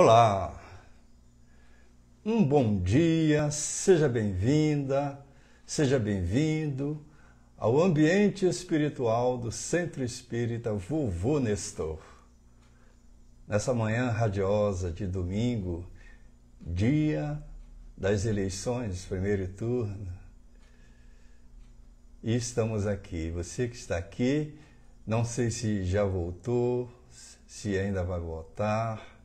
Olá! Um bom dia, seja bem-vinda, seja bem-vindo ao ambiente espiritual do Centro Espírita Vovô Nestor. Nessa manhã radiosa de domingo, dia das eleições, primeiro turno, e estamos aqui. Você que está aqui, não sei se já voltou, se ainda vai voltar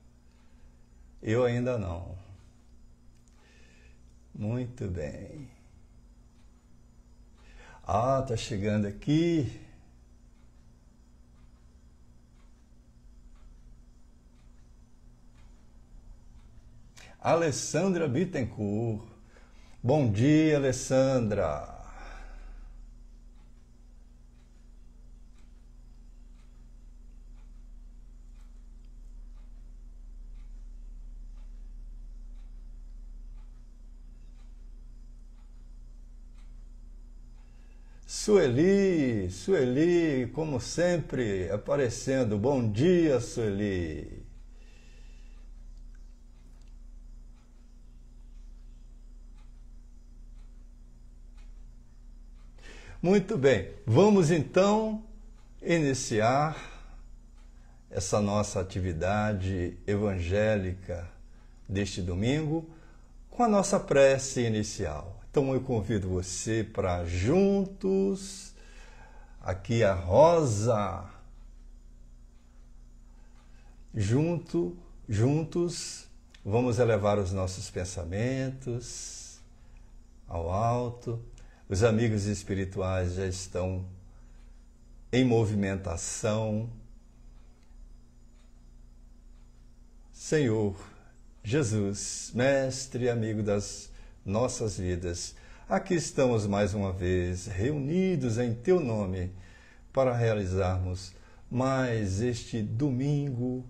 eu ainda não. Muito bem. Ah, tá chegando aqui. Alessandra Bittencourt. Bom dia, Alessandra. Sueli, Sueli, como sempre, aparecendo. Bom dia, Sueli. Muito bem, vamos então iniciar essa nossa atividade evangélica deste domingo com a nossa prece inicial. Então eu convido você para juntos. Aqui a Rosa. Junto, juntos, vamos elevar os nossos pensamentos ao alto. Os amigos espirituais já estão em movimentação. Senhor Jesus, mestre amigo das nossas vidas. Aqui estamos mais uma vez, reunidos em Teu nome, para realizarmos mais este domingo,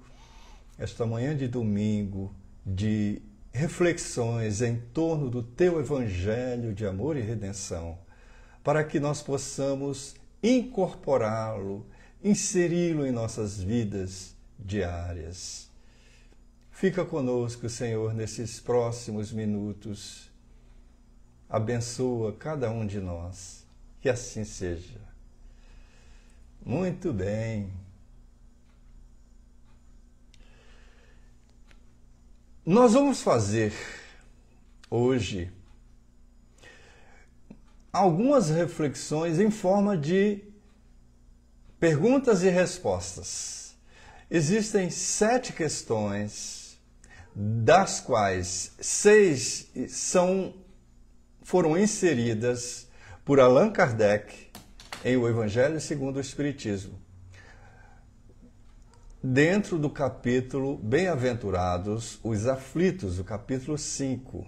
esta manhã de domingo, de reflexões em torno do Teu Evangelho de amor e redenção, para que nós possamos incorporá-lo, inseri-lo em nossas vidas diárias. Fica conosco, Senhor, nesses próximos minutos abençoa cada um de nós. Que assim seja. Muito bem. Nós vamos fazer hoje algumas reflexões em forma de perguntas e respostas. Existem sete questões, das quais seis são foram inseridas por Allan Kardec em O Evangelho segundo o Espiritismo, dentro do capítulo Bem-aventurados os aflitos, o capítulo 5.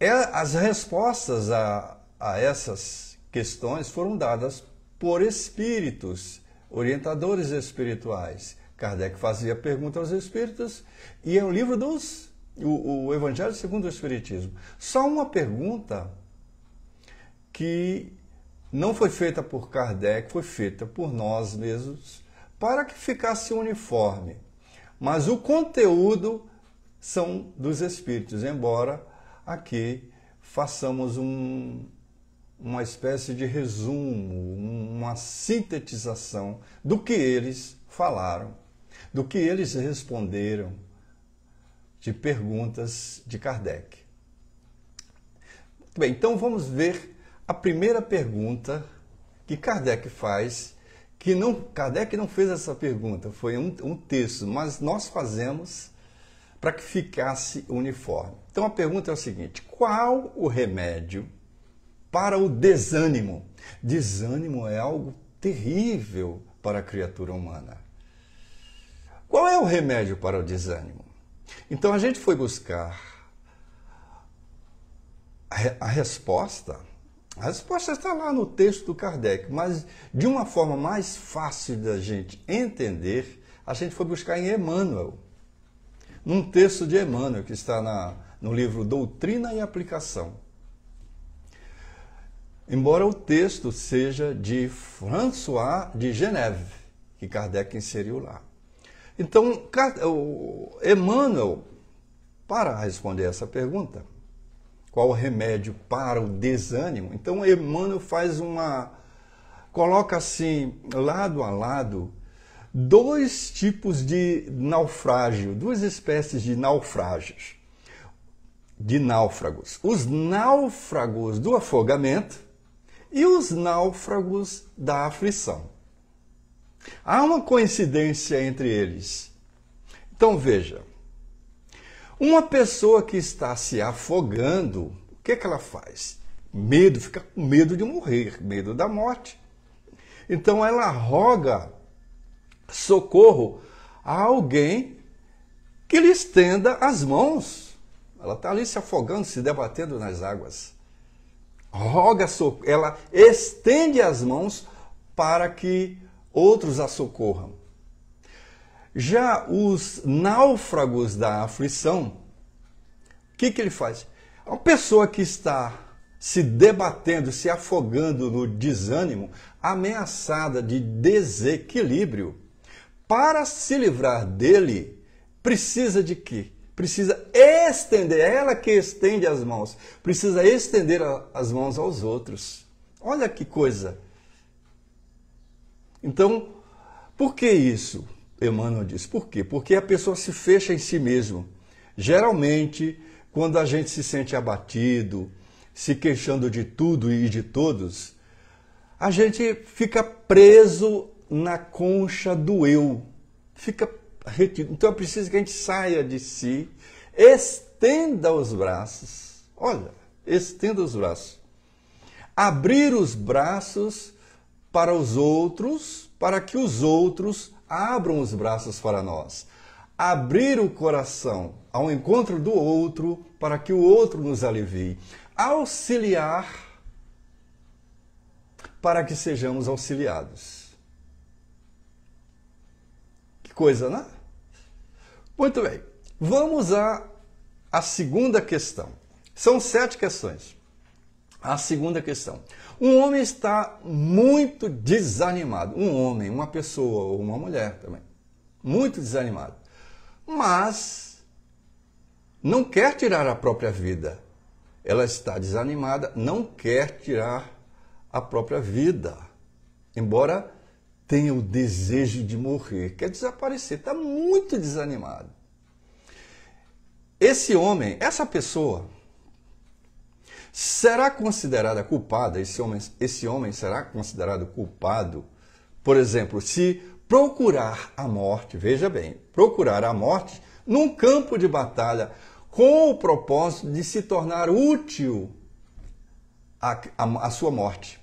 É, as respostas a, a essas questões foram dadas por espíritos, orientadores espirituais. Kardec fazia perguntas aos espíritos e é um livro dos o, o Evangelho segundo o Espiritismo. Só uma pergunta que não foi feita por Kardec, foi feita por nós mesmos, para que ficasse uniforme. Mas o conteúdo são dos espíritos, embora aqui façamos um, uma espécie de resumo, uma sintetização do que eles falaram, do que eles responderam de perguntas de Kardec. Bem, então vamos ver a primeira pergunta que Kardec faz, que não Kardec não fez essa pergunta, foi um, um texto, mas nós fazemos para que ficasse uniforme. Então a pergunta é o seguinte: qual o remédio para o desânimo? Desânimo é algo terrível para a criatura humana. Qual é o remédio para o desânimo? Então a gente foi buscar a resposta. A resposta está lá no texto do Kardec, mas de uma forma mais fácil da gente entender, a gente foi buscar em Emmanuel, num texto de Emmanuel que está na, no livro Doutrina e Aplicação. Embora o texto seja de François de Geneve, que Kardec inseriu lá. Então, Emmanuel, para responder essa pergunta, qual o remédio para o desânimo? Então, Emmanuel faz uma. coloca assim, lado a lado, dois tipos de naufrágio, duas espécies de naufrágios, de náufragos. Os náufragos do afogamento e os náufragos da aflição. Há uma coincidência entre eles. Então veja: uma pessoa que está se afogando, o que, é que ela faz? Medo, fica com medo de morrer, medo da morte. Então ela roga socorro a alguém que lhe estenda as mãos. Ela está ali se afogando, se debatendo nas águas. Roga socorro, ela estende as mãos para que outros a socorram. Já os náufragos da aflição, o que, que ele faz? Uma pessoa que está se debatendo, se afogando no desânimo, ameaçada de desequilíbrio, para se livrar dele, precisa de quê? Precisa estender, ela que estende as mãos, precisa estender as mãos aos outros. Olha que coisa! Então, por que isso? Emmanuel diz, por quê? Porque a pessoa se fecha em si mesmo. Geralmente, quando a gente se sente abatido, se queixando de tudo e de todos, a gente fica preso na concha do eu, fica retido. Então é preciso que a gente saia de si, estenda os braços, olha, estenda os braços. Abrir os braços para os outros, para que os outros abram os braços para nós. Abrir o coração ao encontro do outro, para que o outro nos alivie. Auxiliar, para que sejamos auxiliados. Que coisa, né? Muito bem. Vamos à, à segunda questão. São sete questões. A segunda questão. Um homem está muito desanimado. Um homem, uma pessoa ou uma mulher também. Muito desanimado. Mas não quer tirar a própria vida. Ela está desanimada, não quer tirar a própria vida. Embora tenha o desejo de morrer, quer desaparecer, está muito desanimado. Esse homem, essa pessoa, será considerada culpada, esse homem, esse homem será considerado culpado, por exemplo, se procurar a morte, veja bem, procurar a morte num campo de batalha com o propósito de se tornar útil à sua morte.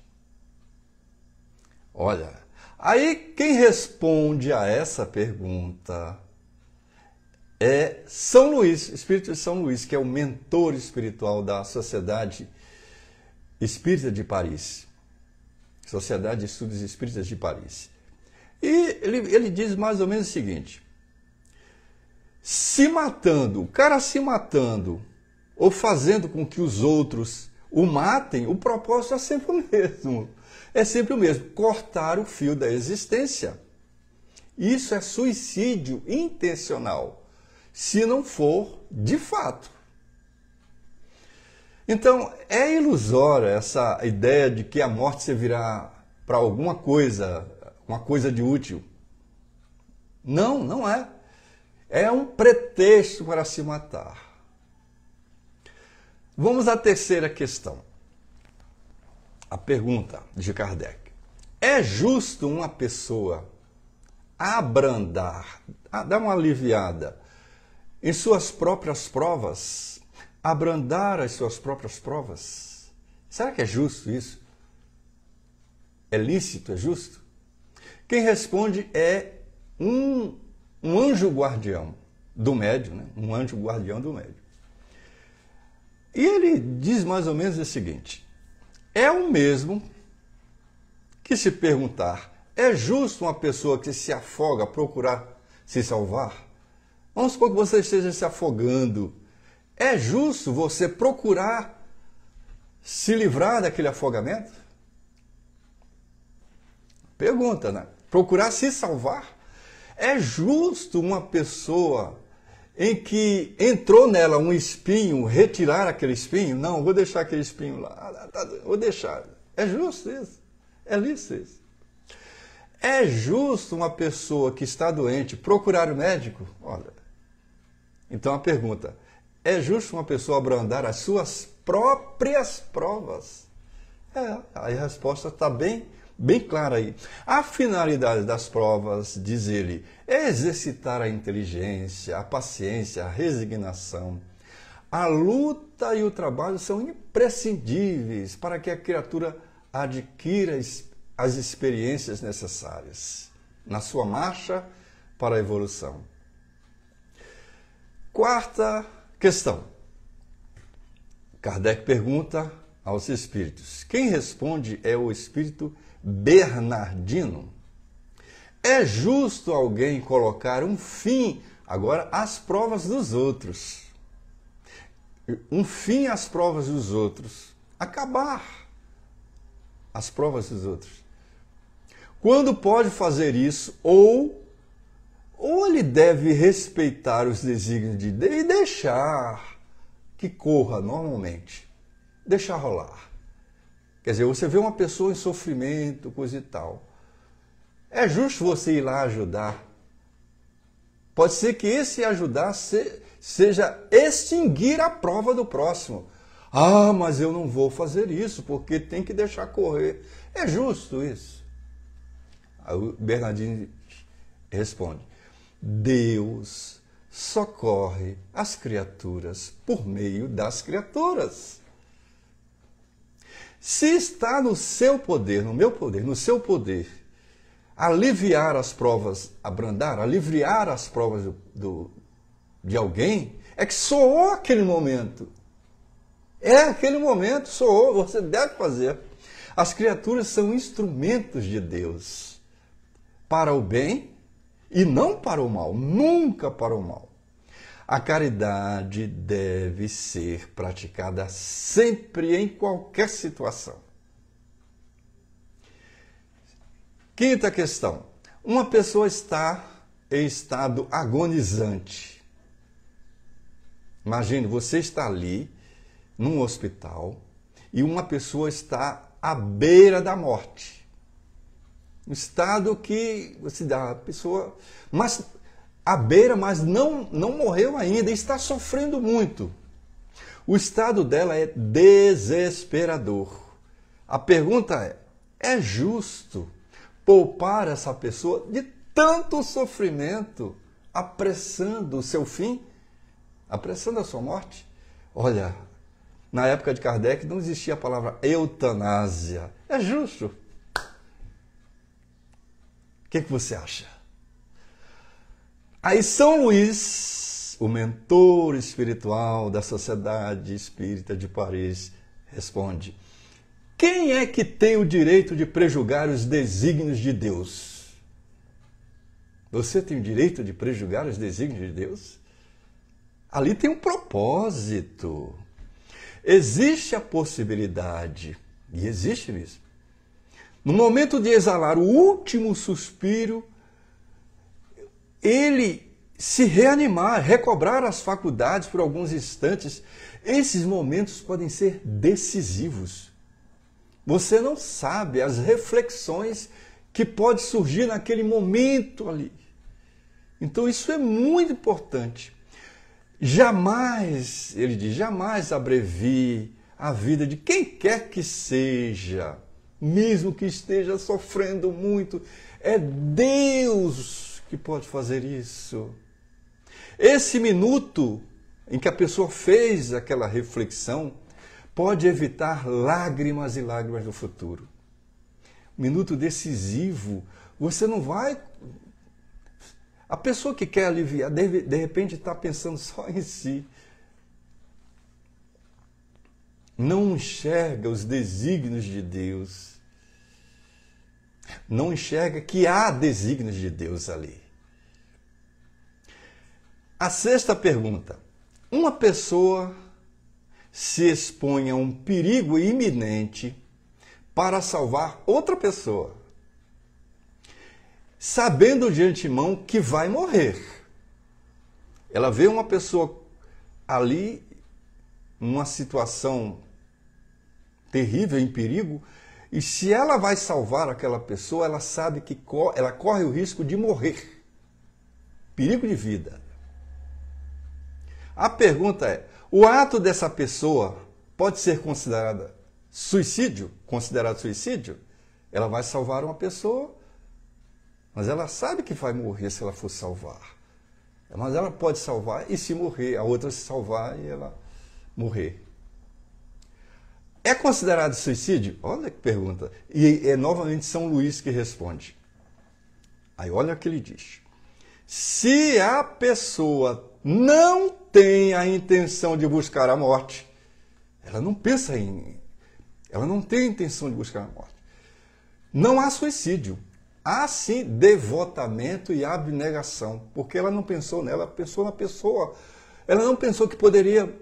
Olha, aí quem responde a essa pergunta é São Luís, Espírito de São Luís, que é o mentor espiritual da Sociedade Espírita de Paris. Sociedade de Estudos Espíritas de Paris. E ele, ele diz mais ou menos o seguinte: se matando, o cara se matando, ou fazendo com que os outros o matem, o propósito é sempre o mesmo. É sempre o mesmo: cortar o fio da existência. Isso é suicídio intencional se não for de fato. Então, é ilusória essa ideia de que a morte servirá para alguma coisa, uma coisa de útil. Não, não é. É um pretexto para se matar. Vamos à terceira questão. A pergunta de Kardec. É justo uma pessoa abrandar, ah, dar uma aliviada em suas próprias provas, abrandar as suas próprias provas. Será que é justo isso? É lícito, é justo? Quem responde é um, um anjo guardião do médio, né? um anjo guardião do médio. E ele diz mais ou menos o seguinte: é o mesmo que se perguntar, é justo uma pessoa que se afoga procurar se salvar? Vamos supor que você esteja se afogando. É justo você procurar se livrar daquele afogamento? Pergunta, né? Procurar se salvar? É justo uma pessoa em que entrou nela um espinho retirar aquele espinho? Não, vou deixar aquele espinho lá. Vou deixar. É justo isso. É lícito isso. É justo uma pessoa que está doente procurar o um médico? Olha, então a pergunta: é justo uma pessoa abrandar as suas próprias provas? É, a resposta está bem, bem clara aí. A finalidade das provas, diz ele, é exercitar a inteligência, a paciência, a resignação. A luta e o trabalho são imprescindíveis para que a criatura adquira as experiências necessárias na sua marcha para a evolução. Quarta questão. Kardec pergunta aos espíritos: quem responde é o espírito Bernardino. É justo alguém colocar um fim agora às provas dos outros. Um fim às provas dos outros. Acabar as provas dos outros. Quando pode fazer isso ou ou ele deve respeitar os desígnios de Deus e deixar que corra normalmente, deixar rolar. Quer dizer, você vê uma pessoa em sofrimento, coisa e tal. É justo você ir lá ajudar. Pode ser que esse ajudar seja extinguir a prova do próximo. Ah, mas eu não vou fazer isso porque tem que deixar correr. É justo isso? Aí o Bernardino responde: Deus socorre as criaturas por meio das criaturas. Se está no seu poder, no meu poder, no seu poder, aliviar as provas, abrandar, aliviar as provas do, do, de alguém, é que soou aquele momento. É aquele momento, soou, você deve fazer. As criaturas são instrumentos de Deus para o bem e não para o mal, nunca para o mal. A caridade deve ser praticada sempre, em qualquer situação. Quinta questão. Uma pessoa está em estado agonizante. Imagine, você está ali, num hospital, e uma pessoa está à beira da morte um estado que se dá a pessoa, mas à beira, mas não não morreu ainda, está sofrendo muito. O estado dela é desesperador. A pergunta é: é justo poupar essa pessoa de tanto sofrimento, apressando o seu fim, apressando a sua morte? Olha, na época de Kardec não existia a palavra eutanásia. É justo que, que você acha? Aí São Luís, o mentor espiritual da Sociedade Espírita de Paris, responde: Quem é que tem o direito de prejugar os desígnios de Deus? Você tem o direito de prejugar os desígnios de Deus? Ali tem um propósito. Existe a possibilidade, e existe mesmo, no momento de exalar o último suspiro, ele se reanimar, recobrar as faculdades por alguns instantes, esses momentos podem ser decisivos. Você não sabe as reflexões que pode surgir naquele momento ali. Então isso é muito importante. Jamais, ele diz, jamais abrevie a vida de quem quer que seja mesmo que esteja sofrendo muito. É Deus que pode fazer isso. Esse minuto em que a pessoa fez aquela reflexão pode evitar lágrimas e lágrimas no futuro. Minuto decisivo, você não vai. A pessoa que quer aliviar, de repente está pensando só em si não enxerga os desígnios de Deus, não enxerga que há desígnios de Deus ali. A sexta pergunta: uma pessoa se expõe a um perigo iminente para salvar outra pessoa, sabendo de antemão que vai morrer. Ela vê uma pessoa ali numa situação terrível, em perigo, e se ela vai salvar aquela pessoa, ela sabe que ela corre o risco de morrer. Perigo de vida. A pergunta é: o ato dessa pessoa pode ser considerado suicídio? Considerado suicídio? Ela vai salvar uma pessoa, mas ela sabe que vai morrer se ela for salvar. Mas ela pode salvar e se morrer, a outra se salvar e ela morrer. É considerado suicídio? Olha que pergunta. E é novamente São Luís que responde. Aí olha o que ele diz. Se a pessoa não tem a intenção de buscar a morte, ela não pensa em. Ela não tem a intenção de buscar a morte. Não há suicídio. Há sim devotamento e abnegação, porque ela não pensou nela, pensou na pessoa. Ela não pensou que poderia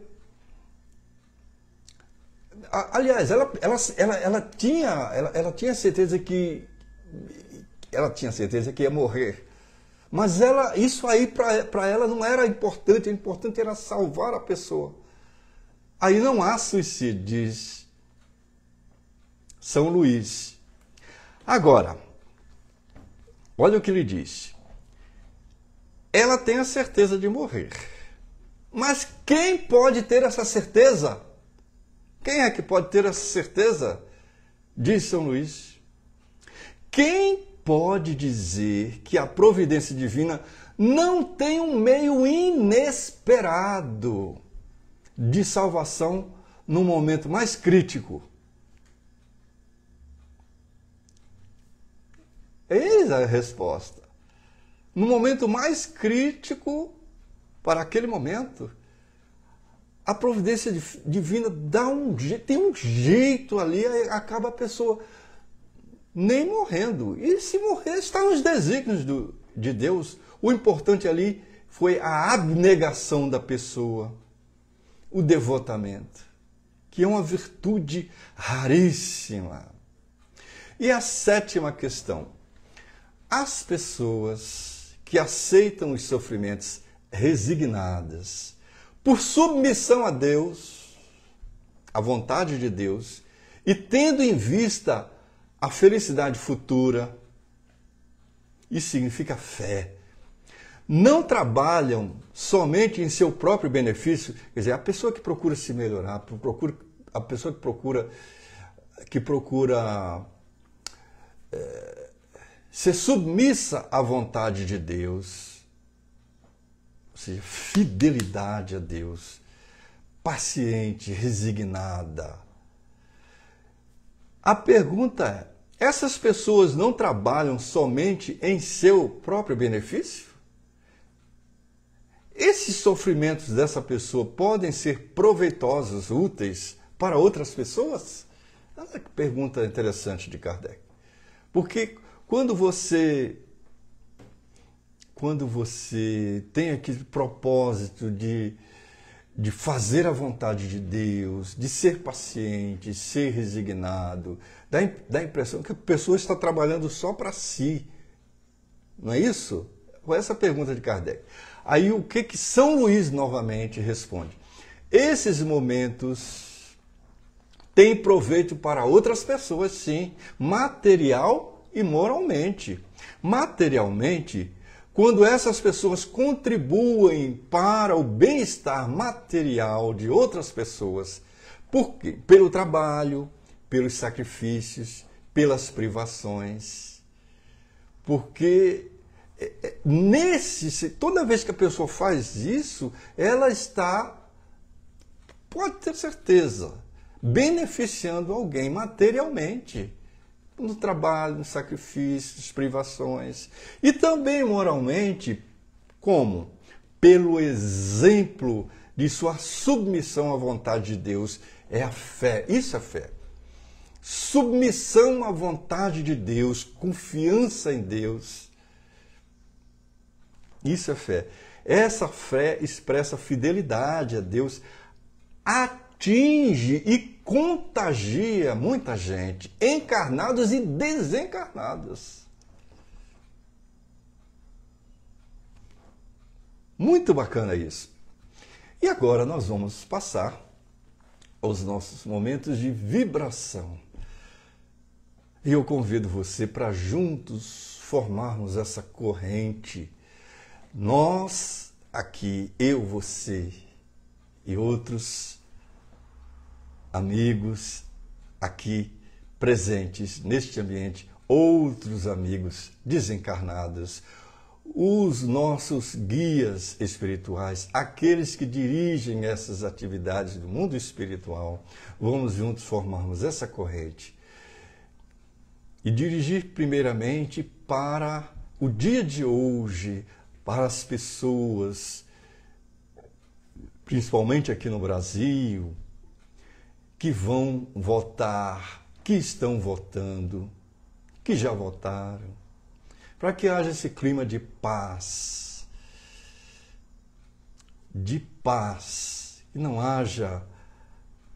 aliás, ela, ela, ela, ela tinha, ela, ela tinha certeza que ela tinha certeza que ia morrer. Mas ela, isso aí para ela não era importante, o importante era salvar a pessoa. Aí não há suicídio, diz São Luís. Agora, olha o que ele diz. Ela tem a certeza de morrer. Mas quem pode ter essa certeza? Quem é que pode ter essa certeza? Diz São Luís. Quem pode dizer que a providência divina não tem um meio inesperado de salvação no momento mais crítico? Eis a resposta. No momento mais crítico para aquele momento, a providência divina dá um tem um jeito ali, acaba a pessoa nem morrendo. E se morrer, está nos desígnios do, de Deus. O importante ali foi a abnegação da pessoa, o devotamento, que é uma virtude raríssima. E a sétima questão: as pessoas que aceitam os sofrimentos resignadas, por submissão a Deus, à vontade de Deus, e tendo em vista a felicidade futura, isso significa fé. Não trabalham somente em seu próprio benefício, quer dizer, a pessoa que procura se melhorar, procura, a pessoa que procura que procura é, ser submissa à vontade de Deus, ou seja, fidelidade a Deus, paciente, resignada. A pergunta é: essas pessoas não trabalham somente em seu próprio benefício? Esses sofrimentos dessa pessoa podem ser proveitosos, úteis para outras pessoas? Olha que pergunta interessante de Kardec. Porque quando você quando você tem aquele propósito de, de fazer a vontade de Deus, de ser paciente, ser resignado, dá, dá a impressão que a pessoa está trabalhando só para si. Não é isso? é essa pergunta de Kardec. Aí o que, que São Luís novamente responde? Esses momentos têm proveito para outras pessoas, sim, material e moralmente. Materialmente, quando essas pessoas contribuem para o bem-estar material de outras pessoas, pelo trabalho, pelos sacrifícios, pelas privações. Porque é, é, nesse, toda vez que a pessoa faz isso, ela está, pode ter certeza, beneficiando alguém materialmente no trabalho, nos sacrifícios, privações. E também moralmente, como? Pelo exemplo de sua submissão à vontade de Deus. É a fé, isso é fé. Submissão à vontade de Deus, confiança em Deus. Isso é fé. Essa fé expressa fidelidade a Deus, atinge e contagia muita gente, encarnados e desencarnados. Muito bacana isso. E agora nós vamos passar aos nossos momentos de vibração. E eu convido você para juntos formarmos essa corrente. Nós aqui, eu, você e outros amigos aqui presentes neste ambiente, outros amigos desencarnados, os nossos guias espirituais, aqueles que dirigem essas atividades do mundo espiritual, vamos juntos formarmos essa corrente e dirigir primeiramente para o dia de hoje, para as pessoas, principalmente aqui no Brasil, que vão votar, que estão votando, que já votaram, para que haja esse clima de paz, de paz, e não haja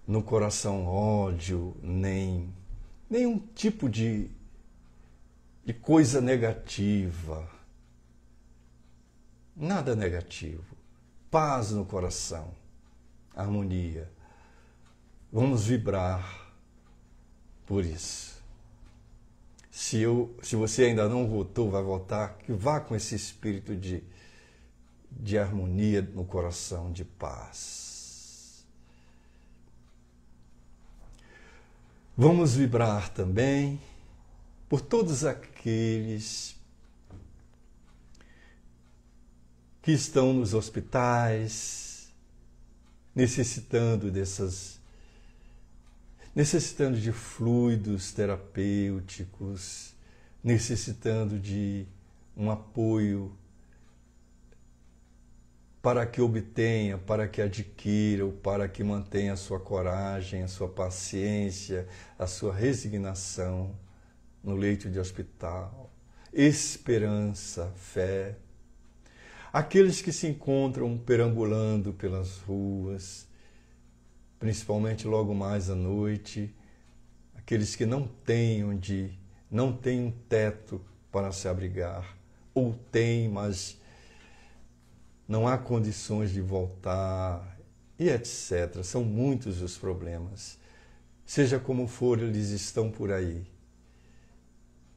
no coração ódio, nem nenhum tipo de, de coisa negativa. Nada negativo. Paz no coração, harmonia. Vamos vibrar por isso. Se, eu, se você ainda não votou, vai votar, que vá com esse espírito de, de harmonia no coração, de paz. Vamos vibrar também por todos aqueles que estão nos hospitais, necessitando dessas necessitando de fluidos terapêuticos, necessitando de um apoio para que obtenha, para que adquira, ou para que mantenha a sua coragem, a sua paciência, a sua resignação no leito de hospital, esperança, fé. Aqueles que se encontram perambulando pelas ruas, principalmente logo mais à noite, aqueles que não têm onde, não têm um teto para se abrigar, ou têm, mas não há condições de voltar, e etc. São muitos os problemas. Seja como for, eles estão por aí.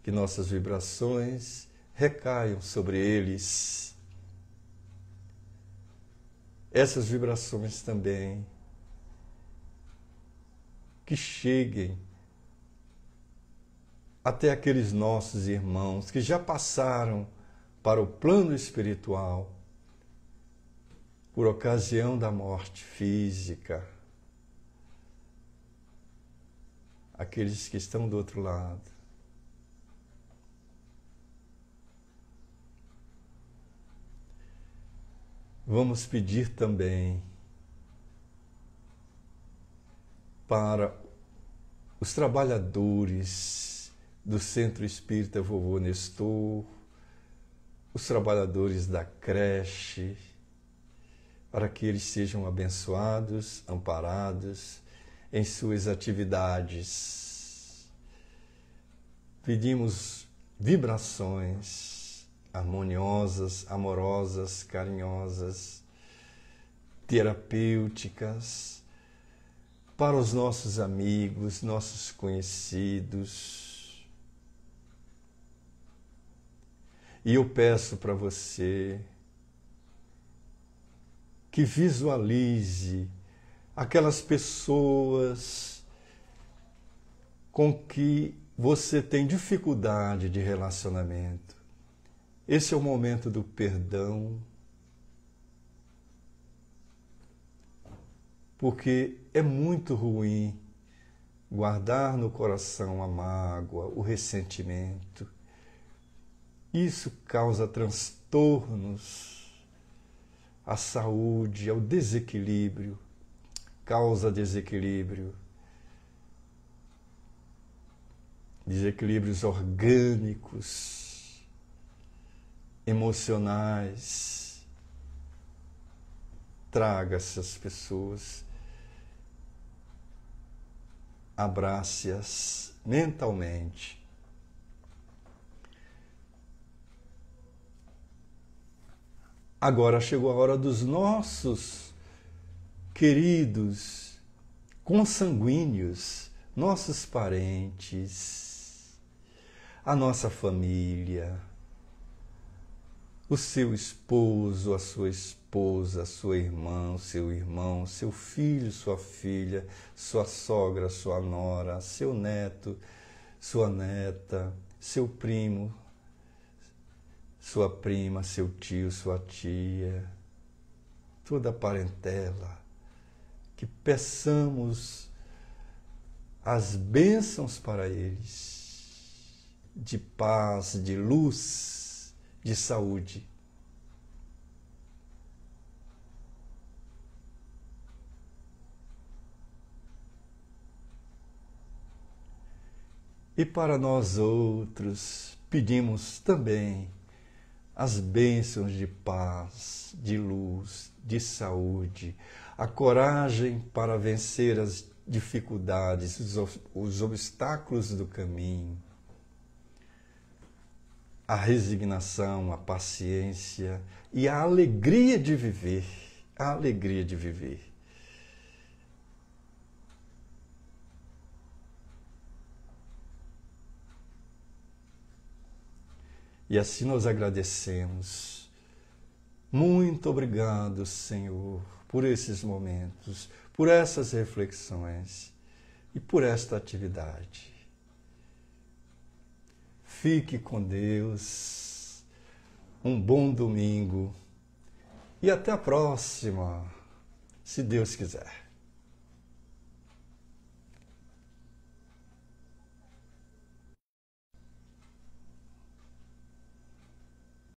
Que nossas vibrações recaiam sobre eles. Essas vibrações também que cheguem até aqueles nossos irmãos que já passaram para o plano espiritual por ocasião da morte física. Aqueles que estão do outro lado. Vamos pedir também para os trabalhadores do Centro Espírita Vovô Nestor, os trabalhadores da creche, para que eles sejam abençoados, amparados em suas atividades. Pedimos vibrações harmoniosas, amorosas, carinhosas, terapêuticas para os nossos amigos, nossos conhecidos. E eu peço para você que visualize aquelas pessoas com que você tem dificuldade de relacionamento. Esse é o momento do perdão, porque é muito ruim guardar no coração a mágoa, o ressentimento. Isso causa transtornos à saúde, ao desequilíbrio, causa desequilíbrio, desequilíbrios orgânicos, emocionais. Traga essas pessoas abrace-as mentalmente. Agora chegou a hora dos nossos queridos consanguíneos, nossos parentes, a nossa família, o seu esposo, a sua esposa esposa, sua irmã, seu irmão, seu filho, sua filha, sua sogra, sua nora, seu neto, sua neta, seu primo, sua prima, seu tio, sua tia, toda a parentela, que peçamos as bênçãos para eles de paz, de luz, de saúde e para nós outros pedimos também as bênçãos de paz, de luz, de saúde, a coragem para vencer as dificuldades, os, os obstáculos do caminho, a resignação, a paciência e a alegria de viver, a alegria de viver. E assim nós agradecemos. Muito obrigado, Senhor, por esses momentos, por essas reflexões e por esta atividade. Fique com Deus. Um bom domingo e até a próxima, se Deus quiser.